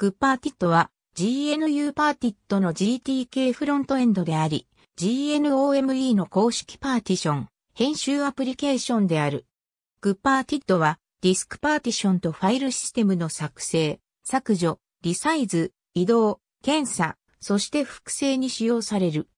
グッパーティットは GNU パーティットの GTK フロントエンドであり、GNOME の公式パーティション、編集アプリケーションである。グッパーティットはディスクパーティションとファイルシステムの作成、削除、リサイズ、移動、検査、そして複製に使用される。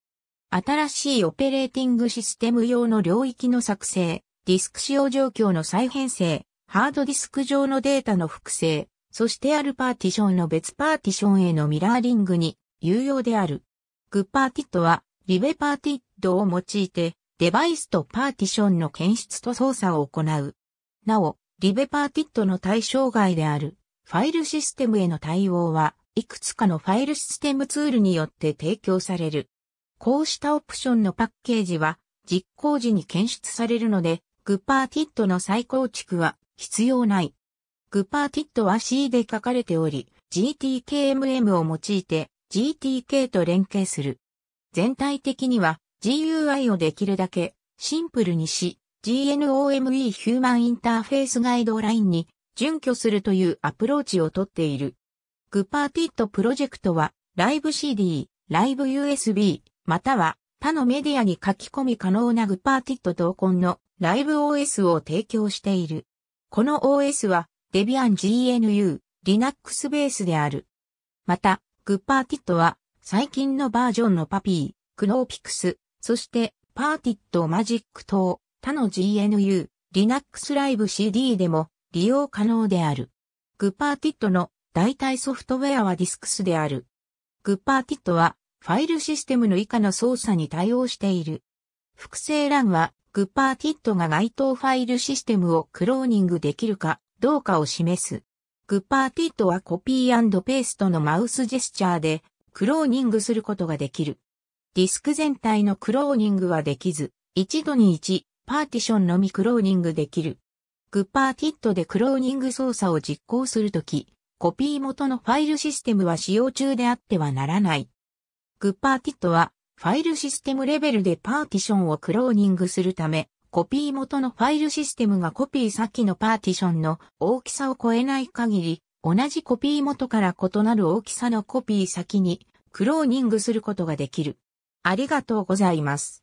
新しいオペレーティングシステム用の領域の作成、ディスク使用状況の再編成、ハードディスク上のデータの複製、そしてあるパーティションの別パーティションへのミラーリングに有用である。グッパーティットは、リベパーティットを用いて、デバイスとパーティションの検出と操作を行う。なお、リベパーティットの対象外である、ファイルシステムへの対応は、いくつかのファイルシステムツールによって提供される。こうしたオプションのパッケージは、実行時に検出されるので、グッパーティットの再構築は必要ない。グパーティットは C で書かれており、GTKMM を用いて GTK と連携する。全体的には GUI をできるだけシンプルにし、GNOME ヒューマンインターフェースガイドラインに準拠するというアプローチをとっている。グパーティットプロジェクトは、ライブ CD、ライブ USB、または他のメディアに書き込み可能なグパーティット同梱のライブ OS を提供している。この OS はデビアン GNU、Linux ベースである。また、GPartit は、最近のバージョンのパピー、クノーピクス、そして、パーティットマジック等、他の GNU、Linux Live CD でも利用可能である。グパーティットの代替ソフトウェアはディスクスである。グパーティットはファイルシステムの以下の操作に対応している。複製欄はグパーティットが該当ファイルシステムをクローニングできるか、どうかを示す。グッパーティットはコピーペーストのマウスジェスチャーでクローニングすることができる。ディスク全体のクローニングはできず、一度に一パーティションのみクローニングできる。グッパーティットでクローニング操作を実行するとき、コピー元のファイルシステムは使用中であってはならない。グッパーティットはファイルシステムレベルでパーティションをクローニングするため、コピー元のファイルシステムがコピー先のパーティションの大きさを超えない限り、同じコピー元から異なる大きさのコピー先にクローニングすることができる。ありがとうございます。